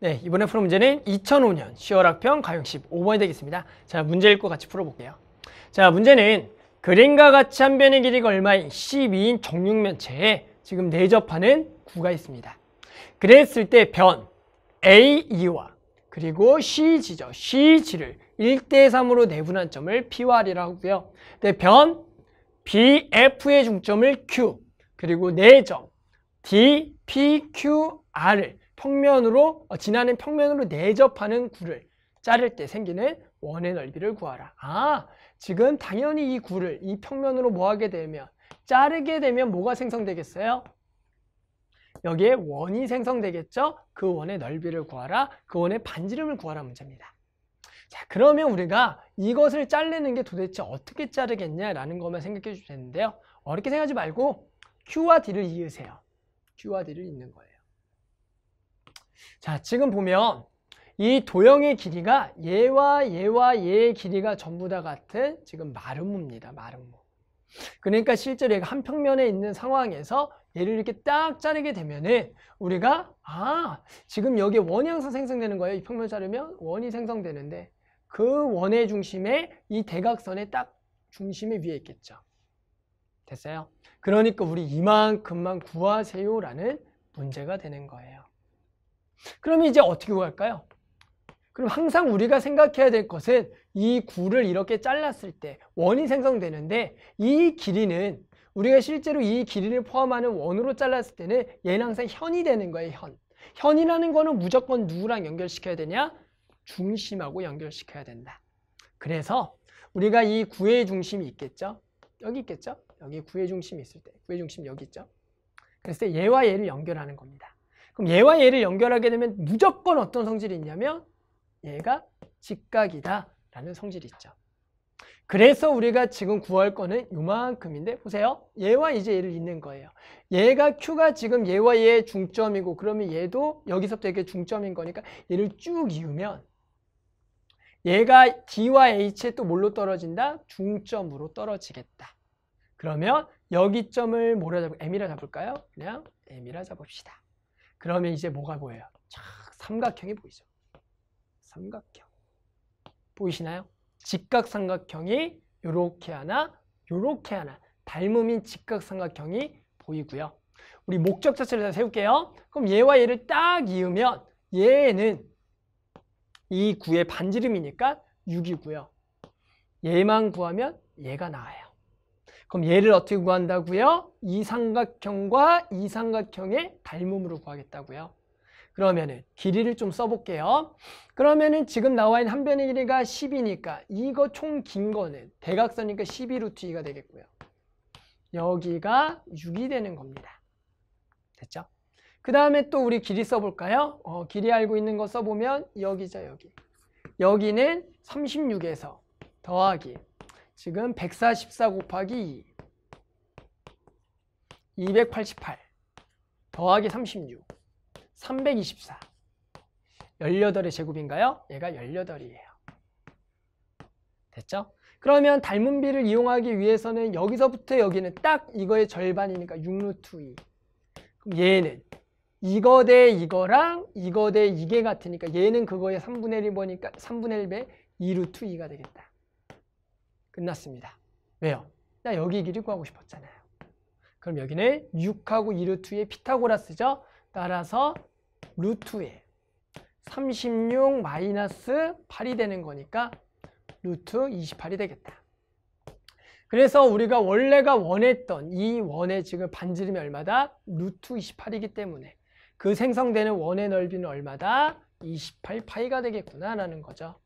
네, 이번에 풀 문제는 2005년 시월 학평 가형식 5번이 되겠습니다. 자, 문제 읽고 같이 풀어볼게요. 자, 문제는 그림과 같이 한 변의 길이가 얼마인 12인 정육면체에 지금 내접하는 구가 있습니다. 그랬을 때 변 A2와 그리고 CG죠. CG를 1대 3으로 내분한 점을 P와 R이라고 하고요. 근데 변 BF의 중점을 Q 그리고 내점 DPQR을 평면으로 어, 지나는 평면으로 내접하는 구를 자를 때 생기는 원의 넓이를 구하라. 아, 지금 당연히 이 구를 이 평면으로 뭐하게 되면 자르게 되면 뭐가 생성되겠어요? 여기에 원이 생성되겠죠? 그 원의 넓이를 구하라. 그 원의 반지름을 구하라 문제입니다. 자, 그러면 우리가 이것을 자르는 게 도대체 어떻게 자르겠냐라는 것만 생각해 주시면 되는데요. 어렵게 생각하지 말고 Q와 D를 이으세요. Q와 D를 잇는 거예요. 자, 지금 보면 이 도형의 길이가 얘와 얘와 얘의 길이가 전부 다 같은 지금 마름모입니다. 마름모. 그러니까 실제로 얘가 한 평면에 있는 상황에서 얘를 이렇게 딱 자르게 되면은 우리가 아 지금 여기에 원이 항상 생성되는 거예요. 이 평면 자르면 원이 생성되는데 그 원의 중심에 이 대각선의 딱 중심에 위에 있겠죠. 됐어요? 그러니까 우리 이만큼만 구하세요라는 문제가 되는 거예요. 그러면 이제 어떻게 구할까요? 그럼 항상 우리가 생각해야 될 것은 이 구를 이렇게 잘랐을 때 원이 생성되는데 이 길이는 우리가 실제로 이 길이를 포함하는 원으로 잘랐을 때는 얘는 항상 현이 되는 거예요. 현. 현이라는 거는 무조건 누구랑 연결시켜야 되냐? 중심하고 연결시켜야 된다. 그래서 우리가 이 구의 중심이 있겠죠? 여기 있겠죠? 여기 구의 중심이 있을 때 구의 중심 여기 있죠? 그래서 얘와 얘를 연결하는 겁니다. 그럼 얘와 얘를 연결하게 되면 무조건 어떤 성질이 있냐면 얘가 직각이다 라는 성질이 있죠. 그래서 우리가 지금 구할 거는 요만큼인데 보세요. 얘와 이제 얘를 잇는 거예요. 얘가 Q가 지금 얘와 얘의 중점이고 그러면 얘도 여기서부터 이게 중점인 거니까 얘를 쭉 이으면 얘가 D와 H에 또 뭘로 떨어진다? 중점으로 떨어지겠다. 그러면 여기 점을 뭐라 잡을까? M이라 잡을까요? 그냥 M이라 잡읍시다. 그러면 이제 뭐가 보여요? 쫙 삼각형이 보이죠. 삼각형. 보이시나요? 직각삼각형이 이렇게 하나, 이렇게 하나 닮음인 직각삼각형이 보이고요. 우리 목적 자체를 세울게요. 그럼 얘와 얘를 딱 이으면 얘는 이 구의 반지름이니까 6이고요. 얘만 구하면 얘가 나와요. 그럼 얘를 어떻게 구한다고요? 이 삼각형과 이 삼각형의 닮음으로 구하겠다고요. 그러면은 길이를 좀 써볼게요. 그러면은 지금 나와 있는 한 변의 길이가 10이니까 이거 총 긴 거는 대각선이니까 12 루트 2가 되겠고요. 여기가 6이 되는 겁니다. 됐죠? 그 다음에 또 우리 길이 써볼까요? 어, 길이 알고 있는 거 써보면 여기죠 여기. 여기는 36에서 더하기 지금 144 곱하기 2 288 더하기 36 324 18의 제곱인가요? 얘가 18이에요. 됐죠? 그러면 닮은비를 이용하기 위해서는 여기서부터 여기는 딱 이거의 절반이니까 6루트 2 그럼 얘는 이거 대 이거랑 이거 대 이게 같으니까 얘는 그거의 3분의 1이 보니까 3분의 1배 2루트 2가 되겠다. 끝났습니다. 왜요? 나 여기 길이 구하고 싶었잖아요. 그럼 여기는 6하고 2루트의 피타고라스죠. 따라서 루트에 36 마이너스 8이 되는 거니까 루트 28이 되겠다. 그래서 우리가 원래가 원했던 이 원의 지금 반지름이 얼마다? 루트 28이기 때문에 그 생성되는 원의 넓이는 얼마다? 28파이가 되겠구나라는 거죠.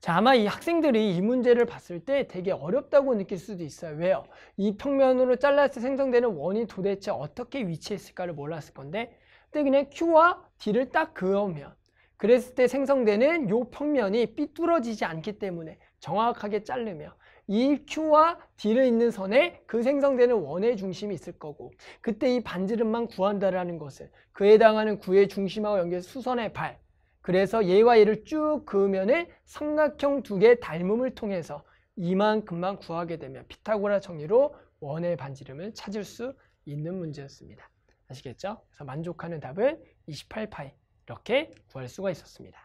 자, 아마 이 학생들이 이 문제를 봤을 때 되게 어렵다고 느낄 수도 있어요. 왜요? 이 평면으로 잘라서 생성되는 원이 도대체 어떻게 위치했을까를 몰랐을 건데 그때 그냥 Q와 D를 딱 그으면 그랬을 때 생성되는 이 평면이 삐뚤어지지 않기 때문에 정확하게 자르며 이 Q와 D를 잇는 선에 그 생성되는 원의 중심이 있을 거고 그때 이 반지름만 구한다라는 것을 그에 해당하는 구의 중심하고 연결 수선의 발 그래서 얘와 얘를 쭉 그으면 삼각형 두 개의 닮음을 통해서 이만큼만 구하게 되면 피타고라 정리로 원의 반지름을 찾을 수 있는 문제였습니다. 아시겠죠? 그래서 만족하는 답은 28파이 이렇게 구할 수가 있었습니다.